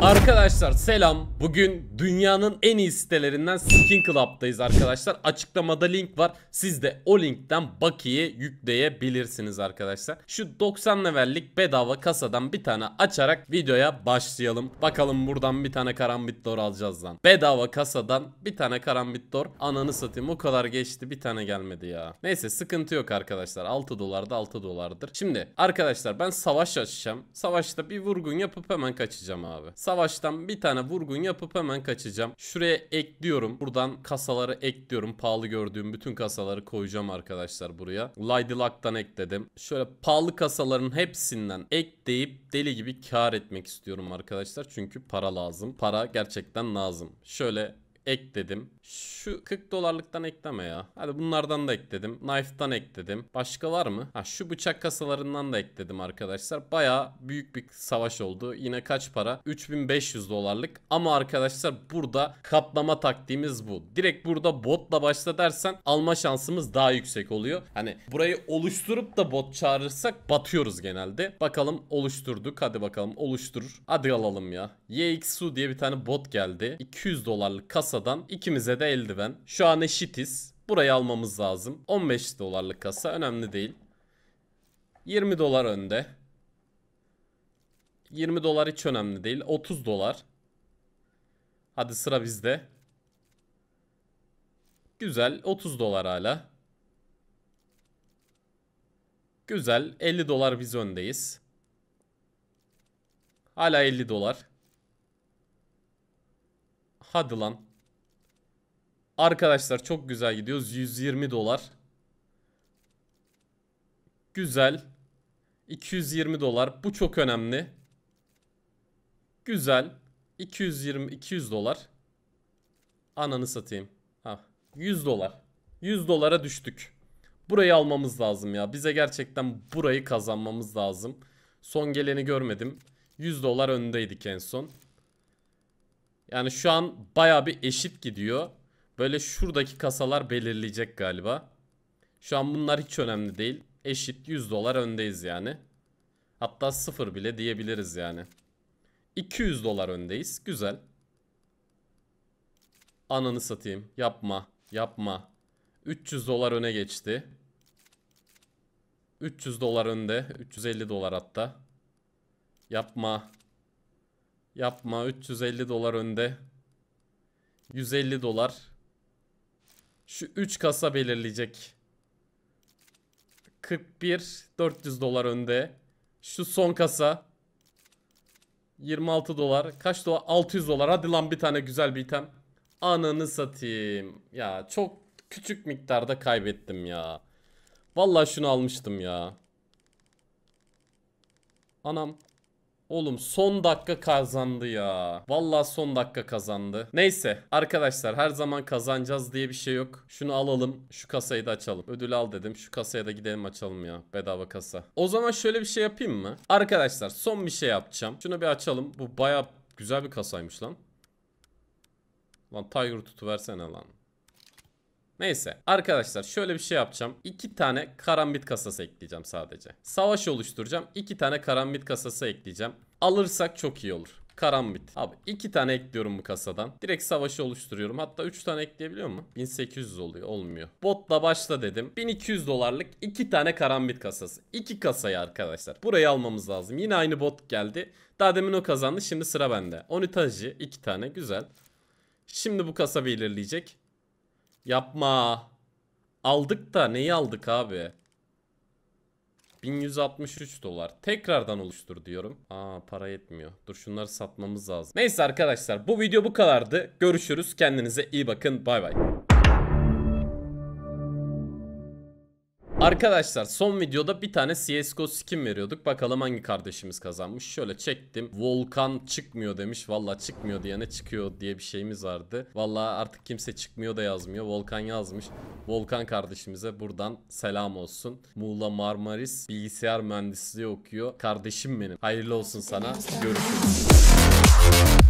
Arkadaşlar selam. Bugün dünyanın en iyi sitelerinden Skin Club'dayız arkadaşlar. Açıklamada link var. Siz de o linkten bakiye yükleyebilirsiniz arkadaşlar. Şu 90 levellik bedava kasadan bir tane açarak videoya başlayalım. Bakalım buradan bir tane karambit dor alacağız lan. Bedava kasadan bir tane karambit dor. Ananı satayım o kadar geçti bir tane gelmedi ya. Neyse sıkıntı yok arkadaşlar. 6 dolar da 6 dolardır. Şimdi arkadaşlar ben savaş açacağım. Savaşta bir vurgun yapıp hemen kaçacağım abi. Savaştan bir tane vurgun yapıp hemen kaçacağım. Şuraya ekliyorum. Buradan kasaları ekliyorum. Pahalı gördüğüm bütün kasaları koyacağım arkadaşlar buraya. Lady Luck'tan ekledim. Şöyle pahalı kasaların hepsinden ekleyip deli gibi kar etmek istiyorum arkadaşlar. Çünkü para lazım. Para gerçekten lazım. Şöyle ekledim. Şu 40 dolarlıktan ekleme ya. Hadi bunlardan da ekledim. Knife'dan ekledim. Başka var mı? Ha şu bıçak kasalarından da ekledim arkadaşlar. Baya büyük bir savaş oldu. Yine kaç para? 3500 dolarlık. Ama arkadaşlar burada kaplama taktiğimiz bu. Direkt burada botla başla dersen alma şansımız daha yüksek oluyor. Hani burayı oluşturup da bot çağırırsak batıyoruz genelde. Bakalım oluşturduk. Hadi bakalım oluşturur. Hadi alalım ya. YXU diye bir tane bot geldi. 200 dolarlık kasa kasadan ikimize de eldiven. Şu an eşitiz. Burayı almamız lazım. 15 dolarlık kasa önemli değil. 20 dolar önde. 20 dolar hiç önemli değil. 30 dolar. Hadi sıra bizde. Güzel. 30 dolar hala. Güzel. 50 dolar biz öndeyiz. Hala 50 dolar. Hadi lan. Arkadaşlar çok güzel gidiyoruz. 120 dolar. Güzel. 220 dolar. Bu çok önemli. Güzel. 220 200 dolar. Ananı satayım. Ha 100 dolar. 100 dolara düştük. Burayı almamız lazım ya. Bize gerçekten burayı kazanmamız lazım. Son geleni görmedim. 100 dolar öndeydik en son. Yani şu an baya bir eşit gidiyor. Böyle şuradaki kasalar belirleyecek galiba. Şu an bunlar hiç önemli değil. Eşit 100 dolar öndeyiz yani. Hatta 0 bile diyebiliriz yani. 200 dolar öndeyiz. Güzel. Ananı satayım. Yapma. Yapma. 300 dolar öne geçti. 300 dolar önde. 350 dolar hatta. Yapma. Yapma. 350 dolar önde. 150 dolar. Şu 3 kasa belirleyecek. 41 400 dolar önde. Şu son kasa 26 dolar. Kaç dolar? 600 dolar. Hadi lan bir tane güzel bir item. Ananı satayım. Ya çok küçük miktarda kaybettim ya. Vallahi şunu almıştım ya. Anam. Oğlum son dakika kazandı ya. Vallahi son dakika kazandı. Neyse arkadaşlar her zaman kazanacağız diye bir şey yok. Şunu alalım. Şu kasayı da açalım. Ödül al dedim. Şu kasaya da gidelim açalım ya. Bedava kasa. O zaman şöyle bir şey yapayım mı? Arkadaşlar son bir şey yapacağım. Şunu bir açalım. Bu baya güzel bir kasaymış lan. Lan Tiger tutu versene lan. Neyse arkadaşlar şöyle bir şey yapacağım. İki tane karambit kasası ekleyeceğim sadece. Savaş oluşturacağım. İki tane karambit kasası ekleyeceğim. Alırsak çok iyi olur. Karambit. Abi iki tane ekliyorum bu kasadan. Direkt savaşı oluşturuyorum. Hatta üç tane ekleyebiliyor mu? 1800 oluyor. Olmuyor. Botla başla dedim. 1200 dolarlık iki tane karambit kasası. İki kasayı arkadaşlar. Burayı almamız lazım. Yine aynı bot geldi. Daha demin o kazandı. Şimdi sıra bende. Onitaji iki tane. Güzel. Şimdi bu kasa belirleyecek. Yapma. Aldık da neyi aldık abi? 1163 dolar. Tekrardan oluştur diyorum. Aa para yetmiyor. Dur şunları satmamız lazım. Neyse arkadaşlar bu video bu kadardı. Görüşürüz. Kendinize iyi bakın. Bay bay. Arkadaşlar son videoda bir tane CSGO skin veriyorduk. Bakalım hangi kardeşimiz kazanmış. Şöyle çektim. Volkan çıkmıyor demiş. Valla çıkmıyor diyene çıkıyor diye bir şeyimiz vardı. Valla artık kimse çıkmıyor da yazmıyor. Volkan yazmış. Volkan kardeşimize buradan selam olsun. Muğla Marmaris bilgisayar mühendisliği okuyor. Kardeşim benim. Hayırlı olsun sana. Görüşürüz.